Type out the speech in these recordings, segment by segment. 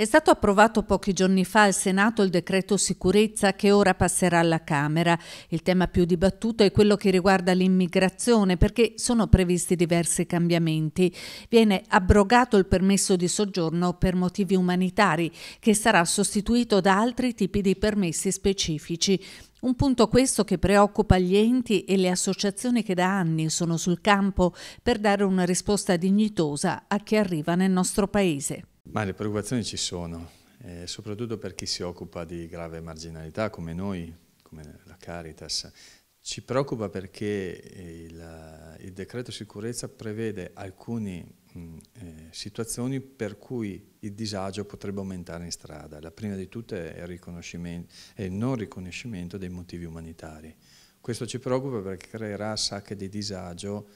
È stato approvato pochi giorni fa al Senato il decreto sicurezza che ora passerà alla Camera. Il tema più dibattuto è quello che riguarda l'immigrazione perché sono previsti diversi cambiamenti. Viene abrogato il permesso di soggiorno per motivi umanitari che sarà sostituito da altri tipi di permessi specifici. Un punto questo che preoccupa gli enti e le associazioni che da anni sono sul campo per dare una risposta dignitosa a chi arriva nel nostro Paese. Ma le preoccupazioni ci sono, eh, soprattutto per chi si occupa di grave marginalità come noi, come la Caritas. Ci preoccupa perché il, il decreto sicurezza prevede alcune eh, situazioni per cui il disagio potrebbe aumentare in strada. La prima di tutte è il, è il non riconoscimento dei motivi umanitari. Questo ci preoccupa perché creerà sacche di disagio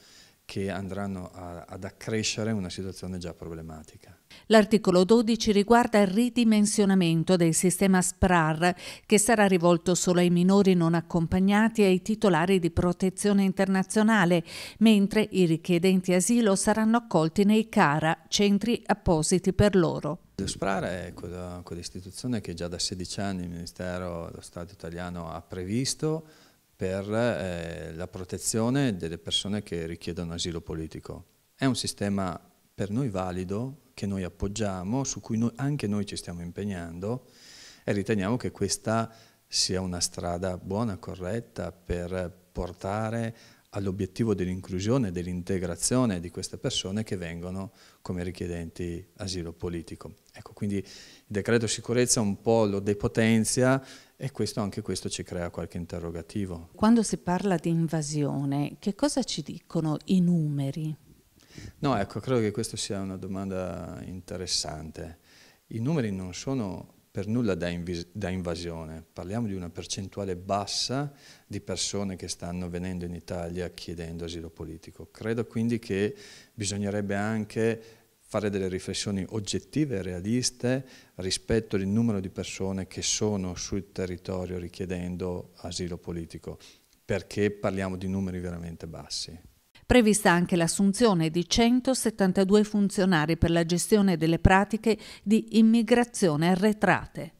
che andranno a, ad accrescere una situazione già problematica. L'articolo 12 riguarda il ridimensionamento del sistema SPRAR che sarà rivolto solo ai minori non accompagnati e ai titolari di protezione internazionale, mentre i richiedenti asilo saranno accolti nei CARA, centri appositi per loro. Lo SPRAR è quell'istituzione che già da 16 anni il Ministero dello Stato italiano ha previsto per eh, la protezione delle persone che richiedono asilo politico. È un sistema per noi valido, che noi appoggiamo, su cui noi, anche noi ci stiamo impegnando e riteniamo che questa sia una strada buona, corretta per portare all'obiettivo dell'inclusione e dell'integrazione di queste persone che vengono come richiedenti asilo politico. Ecco, quindi il decreto sicurezza un po' lo depotenzia e questo, anche questo ci crea qualche interrogativo. Quando si parla di invasione, che cosa ci dicono i numeri? No, ecco, credo che questa sia una domanda interessante. I numeri non sono per nulla da, invis- da, invasione, parliamo di una percentuale bassa di persone che stanno venendo in Italia chiedendo asilo politico. Credo quindi che bisognerebbe anche fare delle riflessioni oggettive e realiste rispetto al numero di persone che sono sul territorio richiedendo asilo politico, perché parliamo di numeri veramente bassi. Prevista anche l'assunzione di 172 funzionari per la gestione delle pratiche di immigrazione arretrate.